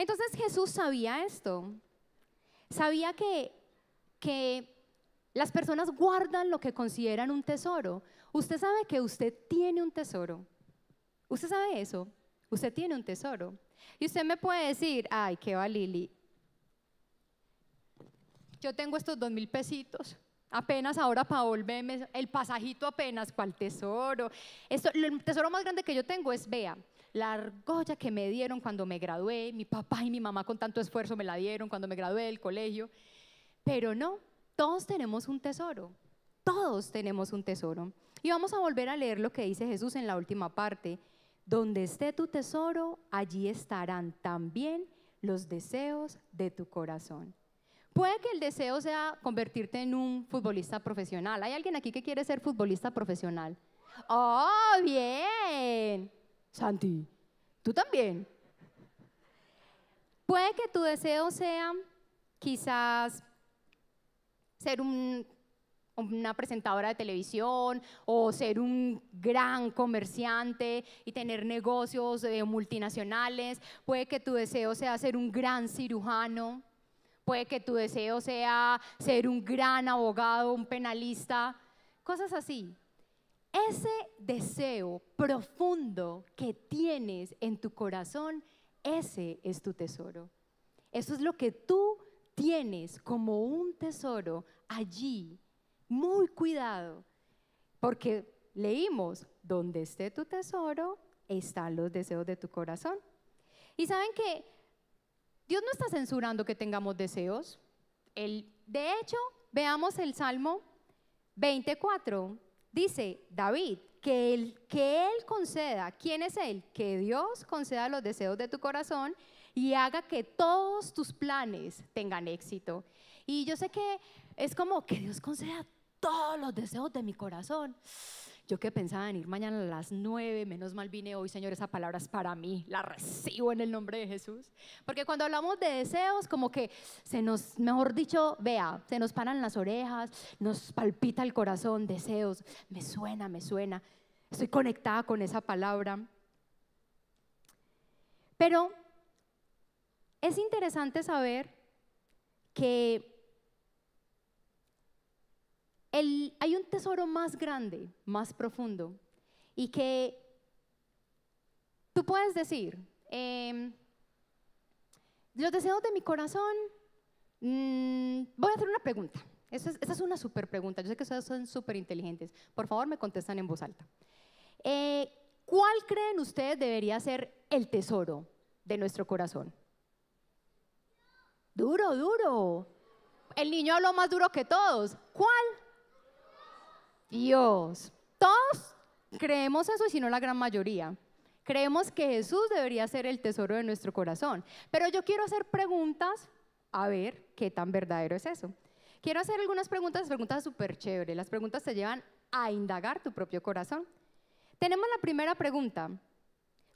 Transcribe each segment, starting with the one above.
Entonces Jesús sabía esto. Sabía que, que las personas guardan lo que consideran un tesoro. Usted sabe que usted tiene un tesoro. Usted sabe eso. Usted tiene un tesoro. Y usted me puede decir, ay, qué va Lili. Yo tengo estos dos mil pesitos. Apenas ahora para volverme, el pasajito apenas, ¿cuál tesoro? Esto, el tesoro más grande que yo tengo es Vea la argolla que me dieron cuando me gradué, mi papá y mi mamá con tanto esfuerzo me la dieron cuando me gradué del colegio, pero no, todos tenemos un tesoro, todos tenemos un tesoro. Y vamos a volver a leer lo que dice Jesús en la última parte, donde esté tu tesoro, allí estarán también los deseos de tu corazón. Puede que el deseo sea convertirte en un futbolista profesional. ¿Hay alguien aquí que quiere ser futbolista profesional? ¡Oh, bien! Santi, tú también. Puede que tu deseo sea quizás ser una presentadora de televisión o ser un gran comerciante y tener negocios multinacionales. Puede que tu deseo sea ser un gran cirujano. Puede que tu deseo sea ser un gran abogado, un penalista. Cosas así. Ese deseo profundo que tienes en tu corazón, ese es tu tesoro. Eso es lo que tú tienes como un tesoro allí. Muy cuidado, porque leímos, donde esté tu tesoro, están los deseos de tu corazón. Y saben que Dios no está censurando que tengamos deseos. de hecho, veamos el Salmo 24. Dice David, que él, que él conceda, ¿quién es Él? Que Dios conceda los deseos de tu corazón y haga que todos tus planes tengan éxito. Y yo sé que es como que Dios conceda todos los deseos de mi corazón. Yo que pensaba venir mañana a las nueve, menos mal vine hoy, Señor, esa palabra es para mí, la recibo en el nombre de Jesús. Porque cuando hablamos de deseos, como que se nos, mejor dicho, vea, se nos paran las orejas, nos palpita el corazón, deseos, me suena, me suena, estoy conectada con esa palabra. Pero es interesante saber que hay un tesoro más grande, más profundo, y que tú puedes decir, em, los deseos de mi corazón, mm, voy a hacer una pregunta. Esa es, una súper pregunta. Yo sé que ustedes son súper inteligentes. Por favor, me contestan en voz alta. Eh, ¿Cuál creen ustedes debería ser el tesoro de nuestro corazón? Duro, duro. El niño habló más duro que todos. ¿Cuál? Dios. Todos creemos eso y si no la gran mayoría. Creemos que Jesús debería ser el tesoro de nuestro corazón. Pero yo quiero hacer preguntas a ver qué tan verdadero es eso. Quiero hacer algunas preguntas, preguntas súper chéveres. Las preguntas te llevan a indagar tu propio corazón. Tenemos la primera pregunta.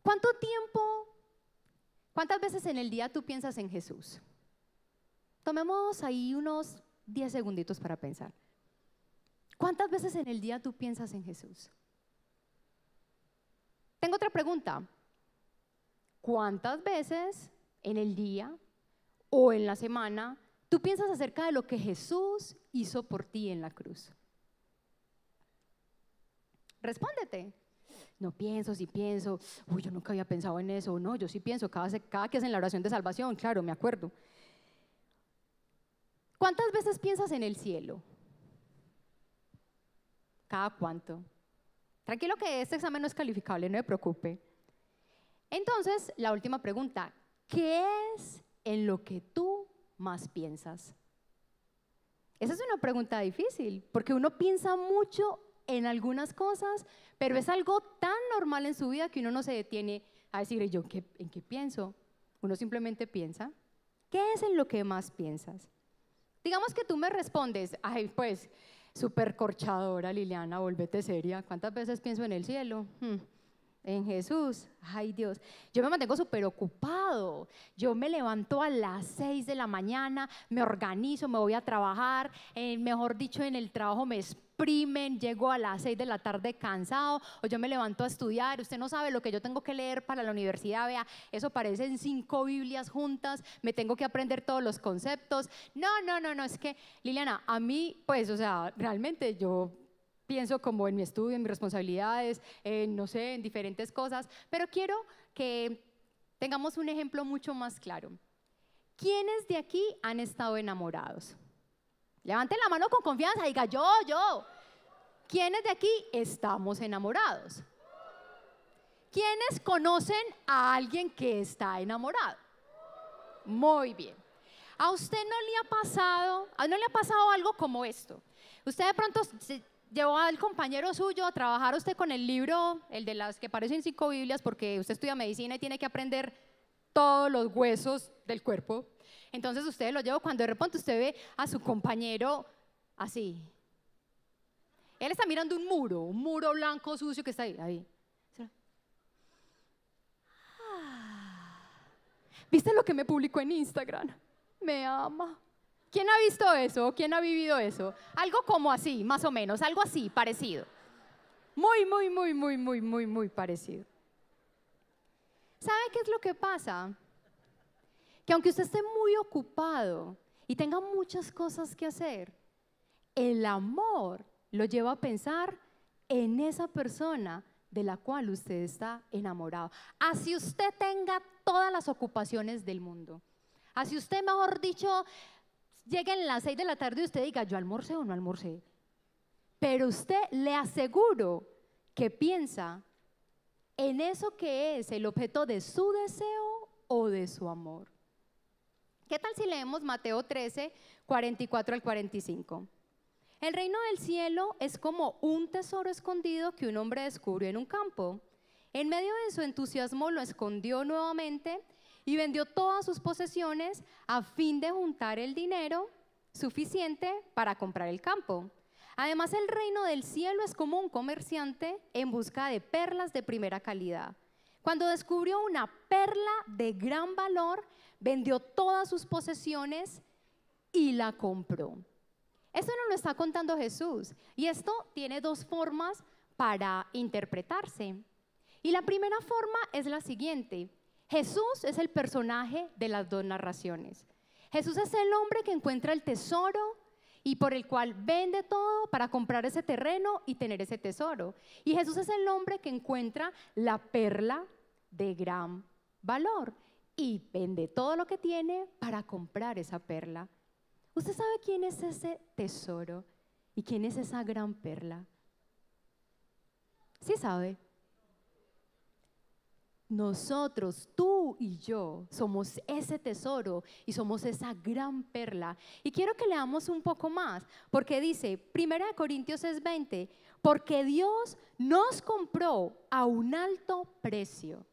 ¿Cuánto tiempo, cuántas veces en el día tú piensas en Jesús? Tomemos ahí unos 10 segunditos para pensar. ¿Cuántas veces en el día tú piensas en Jesús? Tengo otra pregunta. ¿Cuántas veces en el día o en la semana tú piensas acerca de lo que Jesús hizo por ti en la cruz? Respóndete. No pienso, sí pienso, uy, yo nunca había pensado en eso, no, yo sí pienso, cada, cada que hacen la oración de salvación, claro, me acuerdo. ¿Cuántas veces piensas en el cielo? cada cuánto. Tranquilo que este examen no es calificable, no me preocupe. Entonces, la última pregunta, ¿qué es en lo que tú más piensas? Esa es una pregunta difícil, porque uno piensa mucho en algunas cosas, pero es algo tan normal en su vida que uno no se detiene a decir, ¿yo qué, en qué pienso? Uno simplemente piensa. ¿Qué es en lo que más piensas? Digamos que tú me respondes, ay, pues supercorchadora, Liliana, volvete seria. ¿Cuántas veces pienso en el cielo? Hmm en Jesús. Ay Dios, yo me mantengo súper ocupado. Yo me levanto a las 6 de la mañana, me organizo, me voy a trabajar. Eh, mejor dicho, en el trabajo me exprimen, llego a las 6 de la tarde cansado o yo me levanto a estudiar. Usted no sabe lo que yo tengo que leer para la universidad. Vea, eso parecen cinco Biblias juntas, me tengo que aprender todos los conceptos. No, no, no, no, es que Liliana, a mí, pues, o sea, realmente yo pienso como en mi estudio, en mis responsabilidades, en, no sé, en diferentes cosas, pero quiero que tengamos un ejemplo mucho más claro. ¿Quiénes de aquí han estado enamorados? Levanten la mano con confianza, y diga yo, yo. ¿Quiénes de aquí estamos enamorados? ¿Quiénes conocen a alguien que está enamorado? Muy bien. ¿A usted no le ha pasado, no le ha pasado algo como esto? Usted de pronto llevó al compañero suyo a trabajar usted con el libro, el de las que parecen cinco Biblias, porque usted estudia medicina y tiene que aprender todos los huesos del cuerpo. Entonces usted lo lleva cuando de repente usted ve a su compañero así. Él está mirando un muro, un muro blanco sucio que está ahí. ahí. Ah. ¿Viste lo que me publicó en Instagram? Me ama. ¿Quién ha visto eso? ¿Quién ha vivido eso? Algo como así, más o menos, algo así, parecido. Muy, muy, muy, muy, muy, muy, muy parecido. ¿Sabe qué es lo que pasa? Que aunque usted esté muy ocupado y tenga muchas cosas que hacer, el amor lo lleva a pensar en esa persona de la cual usted está enamorado. Así usted tenga todas las ocupaciones del mundo. Así usted, mejor dicho, lleguen las seis de la tarde y usted diga, yo almorcé o no almorcé. Pero usted le aseguro que piensa en eso que es el objeto de su deseo o de su amor. ¿Qué tal si leemos Mateo 13, 44 al 45? El reino del cielo es como un tesoro escondido que un hombre descubrió en un campo. En medio de su entusiasmo lo escondió nuevamente y vendió todas sus posesiones a fin de juntar el dinero suficiente para comprar el campo. Además, el reino del cielo es como un comerciante en busca de perlas de primera calidad. Cuando descubrió una perla de gran valor, vendió todas sus posesiones y la compró. Eso no lo está contando Jesús. Y esto tiene dos formas para interpretarse. Y la primera forma es la siguiente. Jesús es el personaje de las dos narraciones. Jesús es el hombre que encuentra el tesoro y por el cual vende todo para comprar ese terreno y tener ese tesoro. Y Jesús es el hombre que encuentra la perla de gran valor y vende todo lo que tiene para comprar esa perla. ¿Usted sabe quién es ese tesoro y quién es esa gran perla? Sí sabe. Nosotros, tú y yo, somos ese tesoro y somos esa gran perla. Y quiero que leamos un poco más, porque dice, 1 Corintios 20, porque Dios nos compró a un alto precio.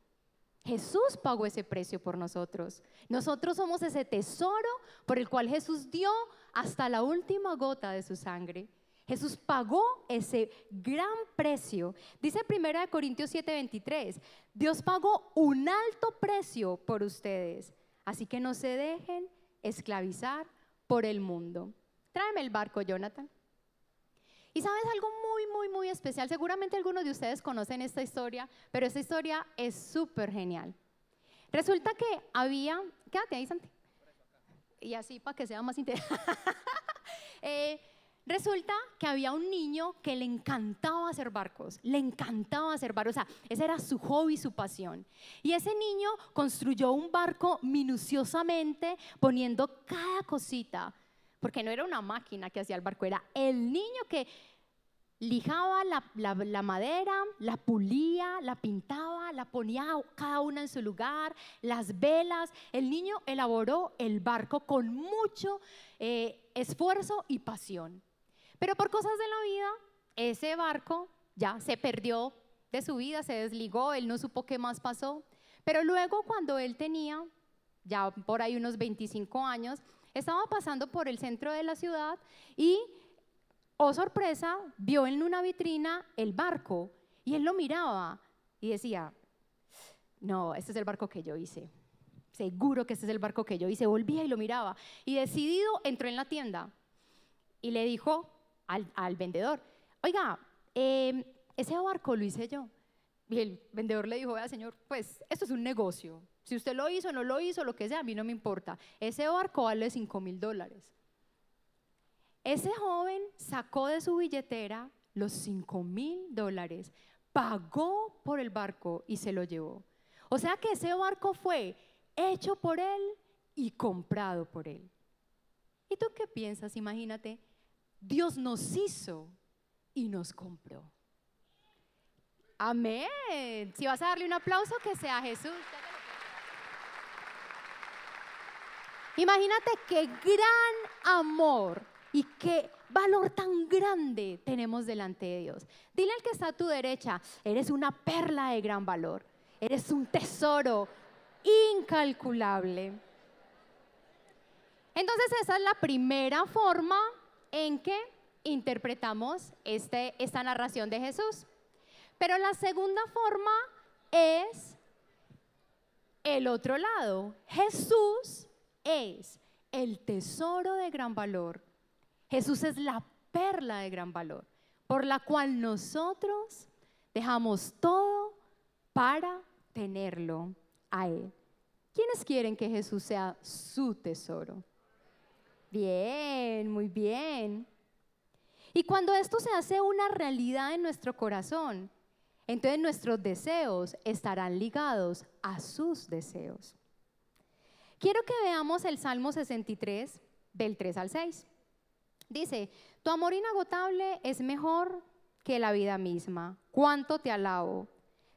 Jesús pagó ese precio por nosotros. Nosotros somos ese tesoro por el cual Jesús dio hasta la última gota de su sangre. Jesús pagó ese gran precio. Dice 1 Corintios 7:23, Dios pagó un alto precio por ustedes, así que no se dejen esclavizar por el mundo. Tráeme el barco, Jonathan. Y sabes algo muy, muy, muy especial. Seguramente algunos de ustedes conocen esta historia, pero esta historia es súper genial. Resulta que había, quédate ahí, Santi. Y así para que sea más interesante. eh, Resulta que había un niño que le encantaba hacer barcos, le encantaba hacer barcos, o sea, ese era su hobby, su pasión. Y ese niño construyó un barco minuciosamente, poniendo cada cosita, porque no era una máquina que hacía el barco, era el niño que lijaba la, madera, la pulía, la pintaba, la ponía cada una en su lugar, las velas. El niño elaboró el barco con mucho eh, esfuerzo y pasión. Pero por cosas de la vida, ese barco ya se perdió de su vida, se desligó, él no supo qué más pasó. Pero luego cuando él tenía ya por ahí unos 25 años, estaba pasando por el centro de la ciudad y, oh sorpresa, vio en una vitrina el barco y él lo miraba y decía, no, este es el barco que yo hice. Seguro que este es el barco que yo hice. Volvía y lo miraba. Y decidido entró en la tienda y le dijo al, vendedor, oiga, em, ese barco lo hice yo. Y el vendedor le dijo, vea señor, pues esto es un negocio. Si usted lo hizo, o no lo hizo, lo que sea, a mí no me importa. Ese barco vale 5 mil dólares. Ese joven sacó de su billetera los 5 mil dólares, pagó por el barco y se lo llevó. O sea que ese barco fue hecho por él y comprado por él. ¿Y tú qué piensas? Imagínate Dios nos hizo y nos compró. Amén. Si vas a darle un aplauso, que sea Jesús. Imagínate qué gran amor y qué valor tan grande tenemos delante de Dios. Dile al que está a tu derecha, eres una perla de gran valor, eres un tesoro incalculable. Entonces esa es la primera forma en qué interpretamos este, esta narración de Jesús. Pero la segunda forma es el otro lado. Jesús es el tesoro de gran valor. Jesús es la perla de gran valor, por la cual nosotros dejamos todo para tenerlo a Él. ¿Quiénes quieren que Jesús sea su tesoro? Bien, muy bien. Y cuando esto se hace una realidad en nuestro corazón, entonces nuestros deseos estarán ligados a sus deseos. Quiero que veamos el Salmo 63, del 3 al 6. Dice, tu amor inagotable es mejor que la vida misma. ¿Cuánto te alabo?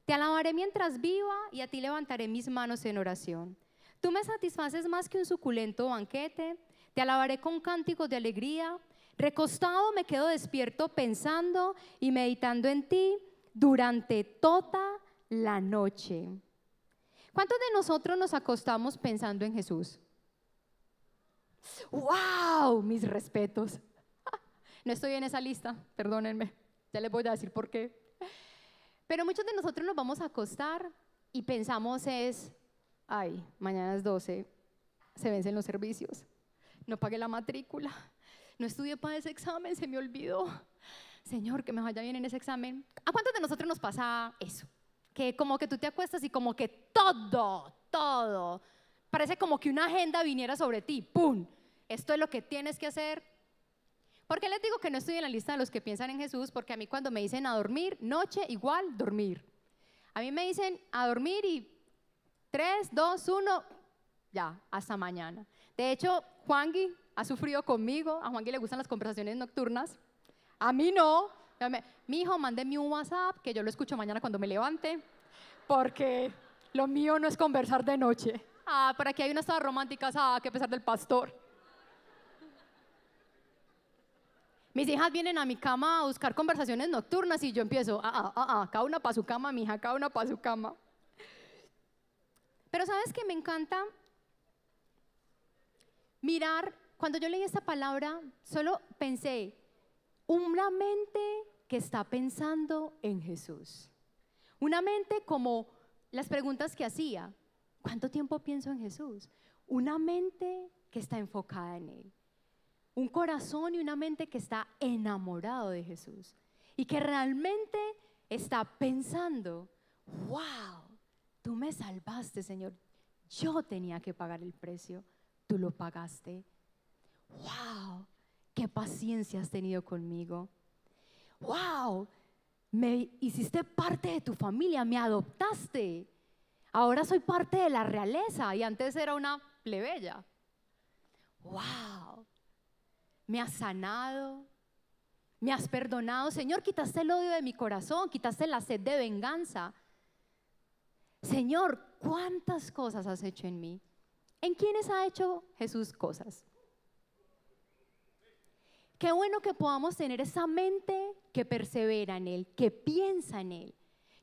Te alabaré mientras viva y a ti levantaré mis manos en oración. Tú me satisfaces más que un suculento banquete, te alabaré con cánticos de alegría. Recostado me quedo despierto pensando y meditando en ti durante toda la noche. ¿Cuántos de nosotros nos acostamos pensando en Jesús? ¡Wow! Mis respetos. No estoy en esa lista, perdónenme. Ya les voy a decir por qué. Pero muchos de nosotros nos vamos a acostar y pensamos es, ay, mañana es 12, se vencen los servicios no pagué la matrícula, no estudié para ese examen, se me olvidó. Señor, que me vaya bien en ese examen. ¿A cuántos de nosotros nos pasa eso? Que como que tú te acuestas y como que todo, todo, parece como que una agenda viniera sobre ti, ¡pum! Esto es lo que tienes que hacer. Porque qué les digo que no estoy en la lista de los que piensan en Jesús? Porque a mí cuando me dicen a dormir, noche igual dormir. A mí me dicen a dormir y tres, dos, uno ya, hasta mañana. De hecho, Gui ha sufrido conmigo, a Gui le gustan las conversaciones nocturnas, a mí no. Mi hijo, mándeme un WhatsApp que yo lo escucho mañana cuando me levante, porque lo mío no es conversar de noche. Ah, por aquí hay unas románticas, ah, que pesar del pastor. Mis hijas vienen a mi cama a buscar conversaciones nocturnas y yo empiezo, ah, ah, ah, ah, cada una para su cama, mi hija, cada una para su cama. Pero sabes que me encanta Mirar, cuando yo leí esta palabra, solo pensé, una mente que está pensando en Jesús. Una mente como las preguntas que hacía, ¿cuánto tiempo pienso en Jesús? Una mente que está enfocada en Él. Un corazón y una mente que está enamorado de Jesús y que realmente está pensando, wow, tú me salvaste, Señor, yo tenía que pagar el precio tú lo pagaste. ¡Wow! ¡Qué paciencia has tenido conmigo! ¡Wow! Me hiciste parte de tu familia, me adoptaste. Ahora soy parte de la realeza y antes era una plebeya. ¡Wow! Me has sanado, me has perdonado. Señor, quitaste el odio de mi corazón, quitaste la sed de venganza. Señor, ¿cuántas cosas has hecho en mí? ¿En quiénes ha hecho Jesús cosas? Qué bueno que podamos tener esa mente que persevera en Él, que piensa en Él.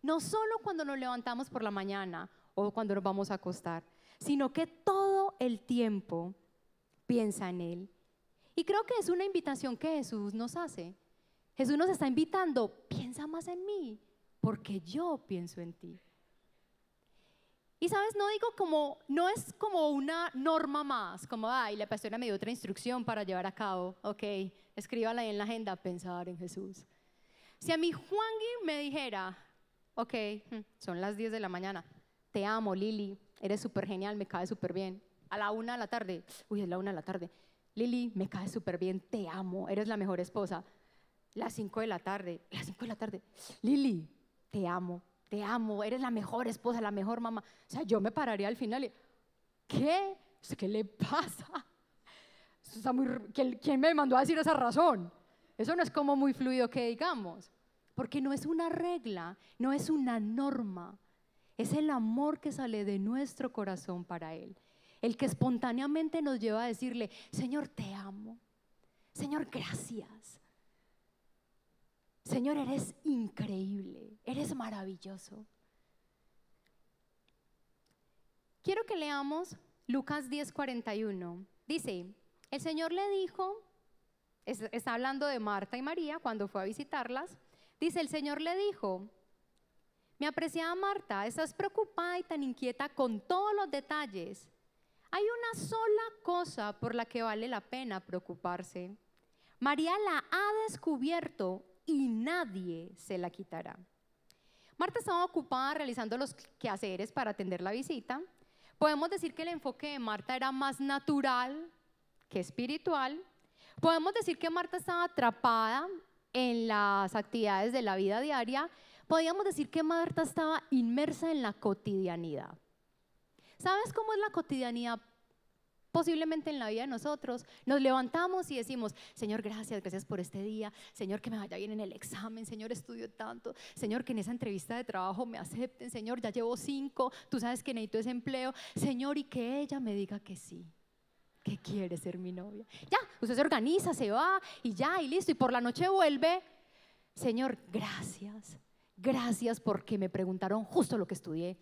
No solo cuando nos levantamos por la mañana o cuando nos vamos a acostar, sino que todo el tiempo piensa en Él. Y creo que es una invitación que Jesús nos hace. Jesús nos está invitando, piensa más en mí, porque yo pienso en ti. Y sabes, no digo como, no es como una norma más, como, ay, la pastora me dio otra instrucción para llevar a cabo, ok, escríbala ahí en la agenda, pensar en Jesús. Si a mi Juangui me dijera, ok, mm, son las 10 de la mañana, te amo Lili, eres súper genial, me cae súper bien. A la 1 de la tarde, uy, es la 1 de la tarde, Lili, me cae súper bien, te amo, eres la mejor esposa. Las 5 de la tarde, las 5 de la tarde, Lili, te amo, te amo, eres la mejor esposa, la mejor mamá. O sea, yo me pararía al final y, ¿qué? ¿Qué le pasa? ¿Quién me mandó a decir esa razón? Eso no es como muy fluido que digamos, porque no es una regla, no es una norma, es el amor que sale de nuestro corazón para Él, el que espontáneamente nos lleva a decirle, Señor, te amo, Señor, gracias, Señor, eres increíble, eres maravilloso. Quiero que leamos Lucas 10:41. Dice, el Señor le dijo, está hablando de Marta y María cuando fue a visitarlas, dice, el Señor le dijo, mi apreciada Marta, estás preocupada y tan inquieta con todos los detalles. Hay una sola cosa por la que vale la pena preocuparse. María la ha descubierto y nadie se la quitará. Marta estaba ocupada realizando los quehaceres para atender la visita. Podemos decir que el enfoque de Marta era más natural que espiritual. Podemos decir que Marta estaba atrapada en las actividades de la vida diaria. Podríamos decir que Marta estaba inmersa en la cotidianidad. ¿Sabes cómo es la cotidianidad posiblemente en la vida de nosotros, nos levantamos y decimos, Señor, gracias, gracias por este día, Señor, que me vaya bien en el examen, Señor, estudio tanto, Señor, que en esa entrevista de trabajo me acepten, Señor, ya llevo cinco, tú sabes que necesito ese empleo, Señor, y que ella me diga que sí, que quiere ser mi novia. Ya, usted se organiza, se va y ya, y listo, y por la noche vuelve, Señor, gracias Gracias porque me preguntaron justo lo que estudié.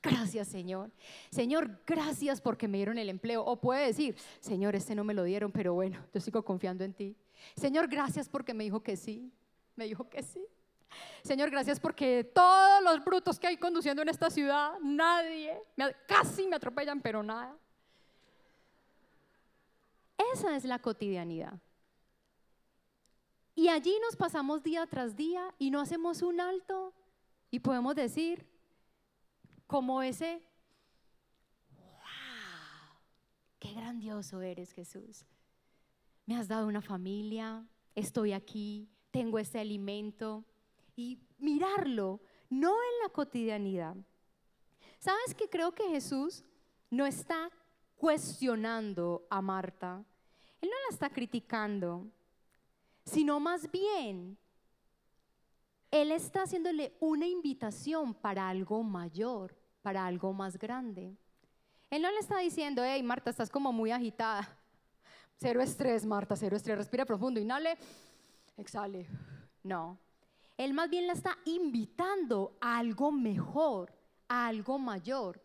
Gracias, Señor. Señor, gracias porque me dieron el empleo. O puede decir, Señor, este no me lo dieron, pero bueno, yo sigo confiando en ti. Señor, gracias porque me dijo que sí. Me dijo que sí. Señor, gracias porque todos los brutos que hay conduciendo en esta ciudad, nadie, casi me atropellan, pero nada. Esa es la cotidianidad. Y allí nos pasamos día tras día y no hacemos un alto y podemos decir, como ese, wow, qué grandioso eres Jesús. Me has dado una familia, estoy aquí, tengo este alimento. Y mirarlo, no en la cotidianidad. ¿Sabes que creo que Jesús no está cuestionando a Marta? Él no la está criticando sino más bien Él está haciéndole una invitación para algo mayor, para algo más grande. Él no le está diciendo, hey Marta, estás como muy agitada. Cero estrés, Marta, cero estrés, respira profundo, inhale, exhale. No, él más bien la está invitando a algo mejor, a algo mayor,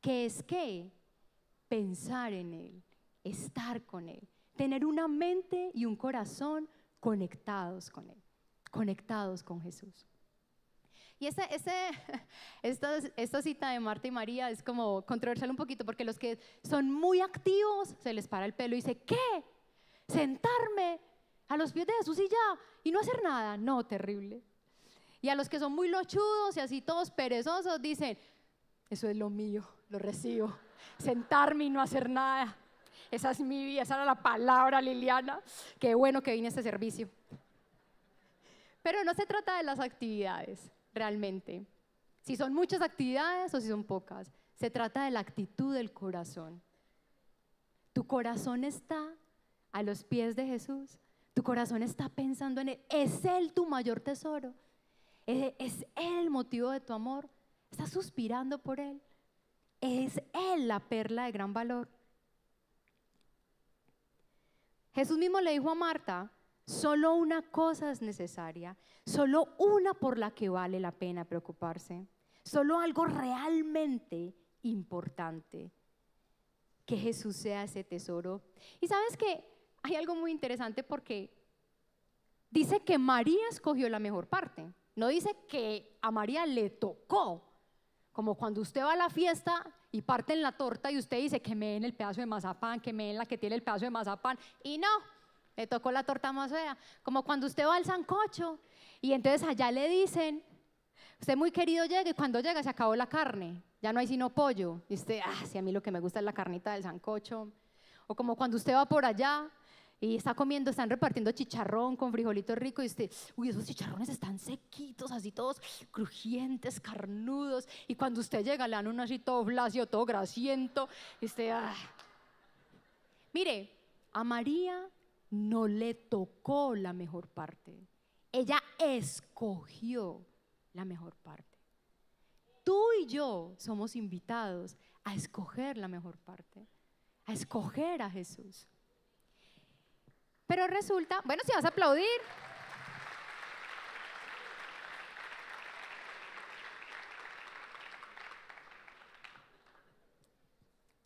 que es que pensar en Él, estar con Él, tener una mente y un corazón conectados con Él, conectados con Jesús. Y ese, ese, esta, esta, cita de Marta y María es como controversial un poquito porque los que son muy activos se les para el pelo y dice, ¿qué? Sentarme a los pies de Jesús y ya, y no hacer nada. No, terrible. Y a los que son muy lochudos y así todos perezosos dicen, eso es lo mío, lo recibo. Sentarme y no hacer nada. Esa es mi vida, esa era la palabra, Liliana. Qué bueno que vine a este servicio. Pero no se trata de las actividades, realmente. Si son muchas actividades o si son pocas. Se trata de la actitud del corazón. Tu corazón está a los pies de Jesús. Tu corazón está pensando en Él. Es Él tu mayor tesoro. Es, Él el motivo de tu amor. Estás suspirando por Él. Es Él la perla de gran valor. Jesús mismo le dijo a Marta, solo una cosa es necesaria, solo una por la que vale la pena preocuparse, solo algo realmente importante, que Jesús sea ese tesoro. Y sabes que hay algo muy interesante porque dice que María escogió la mejor parte, no dice que a María le tocó, como cuando usted va a la fiesta y parten la torta y usted dice que me den el pedazo de mazapán, que me den la que tiene el pedazo de mazapán. Y no, le tocó la torta más fea. Como cuando usted va al sancocho y entonces allá le dicen, usted muy querido llegue y cuando llega se acabó la carne, ya no hay sino pollo. Y usted, ah, si a mí lo que me gusta es la carnita del sancocho. O como cuando usted va por allá y está comiendo, están repartiendo chicharrón con frijolito rico y usted, uy, esos chicharrones están sequitos, así todos crujientes, carnudos, y cuando usted llega le dan un así todo blasio, todo grasiento, y usted, ah". mire, a María no le tocó la mejor parte, ella escogió la mejor parte. Tú y yo somos invitados a escoger la mejor parte, a escoger a Jesús. Pero resulta, bueno, si vas a aplaudir.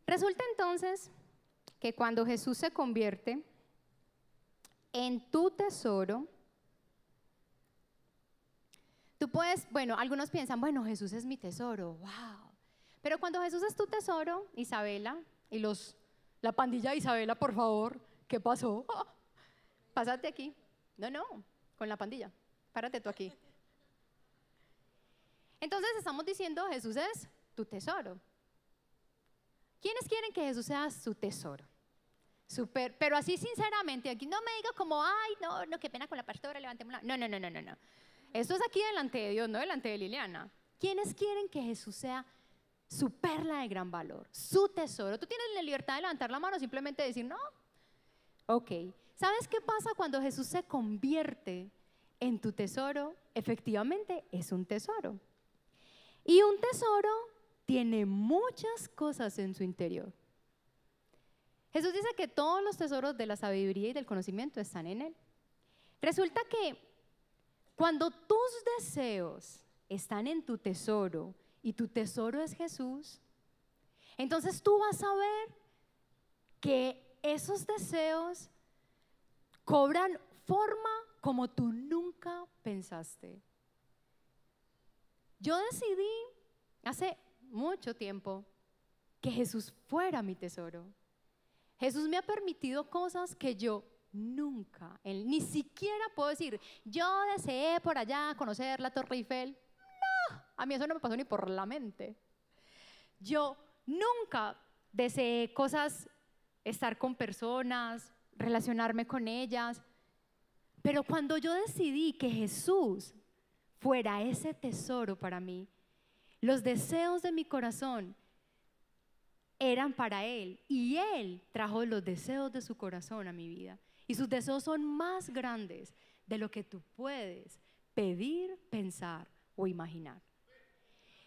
Resulta entonces que cuando Jesús se convierte en tu tesoro, tú puedes, bueno, algunos piensan, bueno, Jesús es mi tesoro, wow. Pero cuando Jesús es tu tesoro, Isabela, y los, la pandilla de Isabela, por favor, ¿qué pasó? Pásate aquí. No, no, con la pandilla. Párate tú aquí. Entonces estamos diciendo, Jesús es tu tesoro. ¿Quiénes quieren que Jesús sea su tesoro? Super, pero así sinceramente, aquí no me digas como, ay, no, no, qué pena con la pastora, levantemos la... No, no, no, no, no, no. Esto es aquí delante de Dios, no delante de Liliana. ¿Quiénes quieren que Jesús sea su perla de gran valor, su tesoro? Tú tienes la libertad de levantar la mano, simplemente decir, no. Ok. ¿Sabes qué pasa cuando Jesús se convierte en tu tesoro? Efectivamente, es un tesoro. Y un tesoro tiene muchas cosas en su interior. Jesús dice que todos los tesoros de la sabiduría y del conocimiento están en Él. Resulta que cuando tus deseos están en tu tesoro y tu tesoro es Jesús, entonces tú vas a ver que esos deseos cobran forma como tú nunca pensaste. Yo decidí hace mucho tiempo que Jesús fuera mi tesoro. Jesús me ha permitido cosas que yo nunca, ni siquiera puedo decir, yo deseé por allá conocer la Torre Eiffel. No, a mí eso no me pasó ni por la mente. Yo nunca deseé cosas, estar con personas, relacionarme con ellas. Pero cuando yo decidí que Jesús fuera ese tesoro para mí, los deseos de mi corazón eran para Él y Él trajo los deseos de su corazón a mi vida. Y sus deseos son más grandes de lo que tú puedes pedir, pensar o imaginar.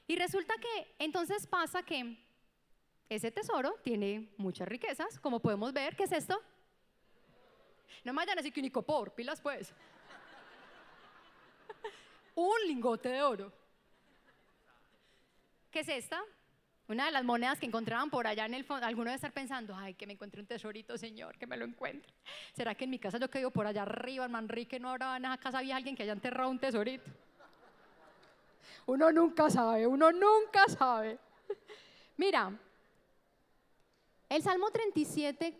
Y resulta que entonces pasa que ese tesoro tiene muchas riquezas, como podemos ver, ¿qué es esto? No me vayan así que un por, pilas pues. Un lingote de oro. ¿Qué es esta? Una de las monedas que encontraban por allá en el fondo. Alguno debe estar pensando, ay, que me encuentre un tesorito, señor, que me lo encuentre. ¿Será que en mi casa yo que digo por allá arriba, en Manrique, no habrá en esa casa había alguien que haya enterrado un tesorito? Uno nunca sabe, uno nunca sabe. Mira, el Salmo 37,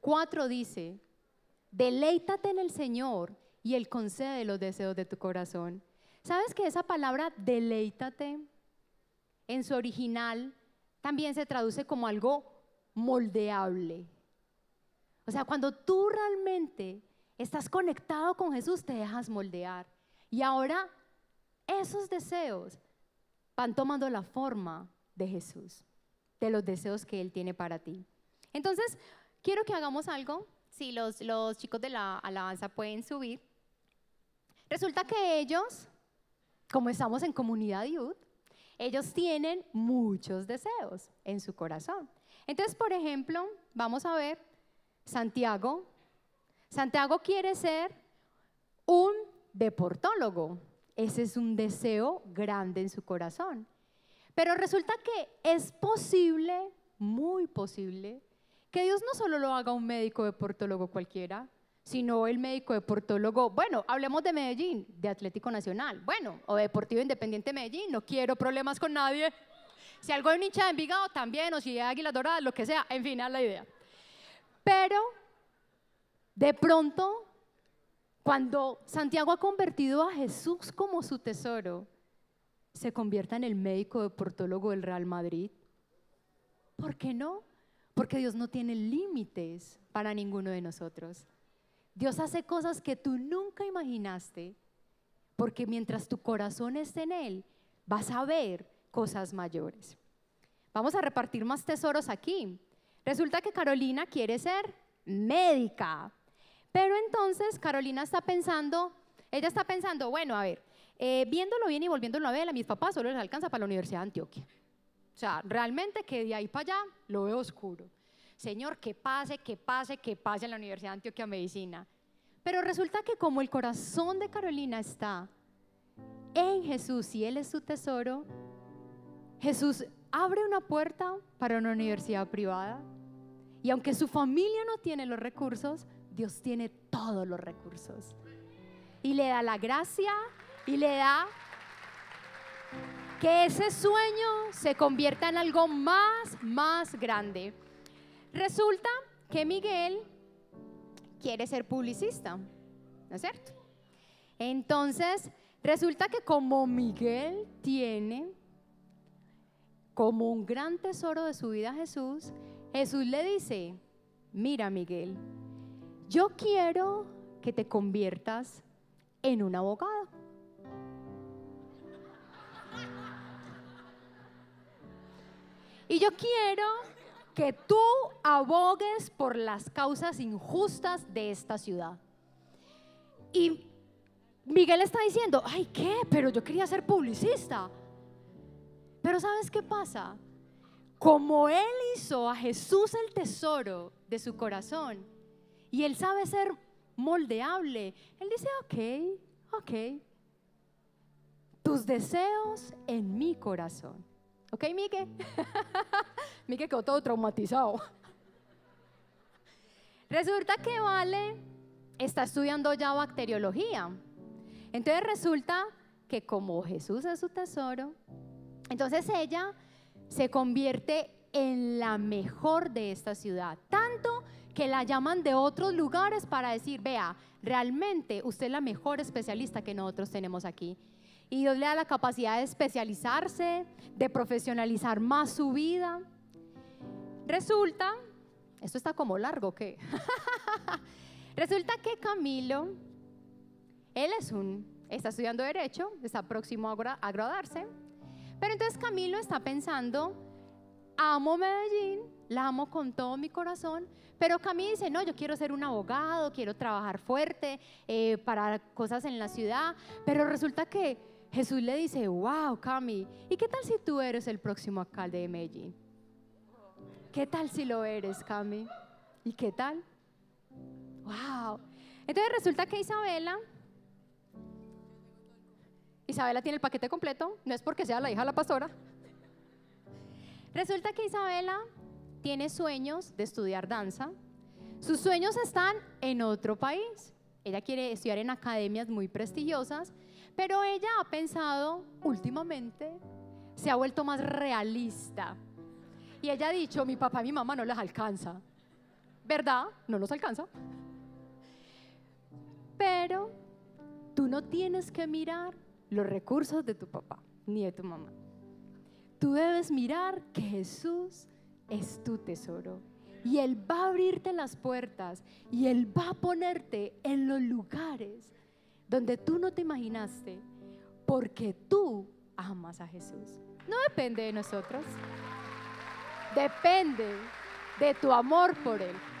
4 dice, Deleítate en el Señor y Él concede los deseos de tu corazón. ¿Sabes que esa palabra deleítate en su original también se traduce como algo moldeable? O sea, cuando tú realmente estás conectado con Jesús, te dejas moldear. Y ahora esos deseos van tomando la forma de Jesús, de los deseos que Él tiene para ti. Entonces, quiero que hagamos algo si los, chicos de la alabanza pueden subir. Resulta que ellos, como estamos en comunidad youth, ellos tienen muchos deseos en su corazón. Entonces, por ejemplo, vamos a ver Santiago. Santiago quiere ser un deportólogo. Ese es un deseo grande en su corazón. Pero resulta que es posible, muy posible, que Dios no solo lo haga un médico deportólogo cualquiera, sino el médico deportólogo, bueno, hablemos de Medellín, de Atlético Nacional, bueno, o Deportivo Independiente Medellín, no quiero problemas con nadie. Si algo hay un hincha de Envigado, también, o si hay Águilas Doradas, lo que sea, en fin, es la idea. Pero, de pronto, cuando Santiago ha convertido a Jesús como su tesoro, se convierta en el médico deportólogo del Real Madrid. ¿Por qué no? Porque Dios no tiene límites para ninguno de nosotros. Dios hace cosas que tú nunca imaginaste, porque mientras tu corazón esté en Él, vas a ver cosas mayores. Vamos a repartir más tesoros aquí. Resulta que Carolina quiere ser médica, pero entonces Carolina está pensando, ella está pensando, bueno, a ver, eh, viéndolo bien y volviéndolo a ver, a mis papás solo les alcanza para la Universidad de Antioquia. O sea, realmente que de ahí para allá lo veo oscuro. Señor, que pase, que pase, que pase en la Universidad de Antioquia Medicina. Pero resulta que como el corazón de Carolina está en Jesús y Él es su tesoro, Jesús abre una puerta para una universidad privada. Y aunque su familia no tiene los recursos, Dios tiene todos los recursos. Y le da la gracia y le da que ese sueño se convierta en algo más, más grande. Resulta que Miguel quiere ser publicista, ¿no es cierto? Entonces, resulta que como Miguel tiene como un gran tesoro de su vida a Jesús, Jesús le dice, mira Miguel, yo quiero que te conviertas en un abogado. Y yo quiero que tú abogues por las causas injustas de esta ciudad. Y Miguel está diciendo, ay, ¿qué? Pero yo quería ser publicista. Pero ¿sabes qué pasa? Como él hizo a Jesús el tesoro de su corazón y él sabe ser moldeable, él dice, ok, ok, tus deseos en mi corazón. ¿Ok, Mike? Mike quedó todo traumatizado. Resulta que Vale está estudiando ya bacteriología. Entonces resulta que como Jesús es su tesoro, entonces ella se convierte en la mejor de esta ciudad. Tanto que la llaman de otros lugares para decir, vea, realmente usted es la mejor especialista que nosotros tenemos aquí y Dios le da la capacidad de especializarse, de profesionalizar más su vida. Resulta, esto está como largo, ¿qué? Resulta que Camilo, él es un, está estudiando derecho, está próximo a graduarse, pero entonces Camilo está pensando, amo Medellín, la amo con todo mi corazón, pero Camilo dice, no, yo quiero ser un abogado, quiero trabajar fuerte eh, para cosas en la ciudad, pero resulta que Jesús le dice, wow, Cami, ¿y qué tal si tú eres el próximo alcalde de Medellín? ¿Qué tal si lo eres, Cami? ¿Y qué tal? Wow. Entonces resulta que Isabela, Isabela tiene el paquete completo, no es porque sea la hija de la pastora. Resulta que Isabela tiene sueños de estudiar danza. Sus sueños están en otro país. Ella quiere estudiar en academias muy prestigiosas pero ella ha pensado últimamente, se ha vuelto más realista. Y ella ha dicho, mi papá y mi mamá no las alcanza. ¿Verdad? No nos alcanza. Pero tú no tienes que mirar los recursos de tu papá ni de tu mamá. Tú debes mirar que Jesús es tu tesoro. Y Él va a abrirte las puertas y Él va a ponerte en los lugares donde tú no te imaginaste, porque tú amas a Jesús. No depende de nosotros, depende de tu amor por Él.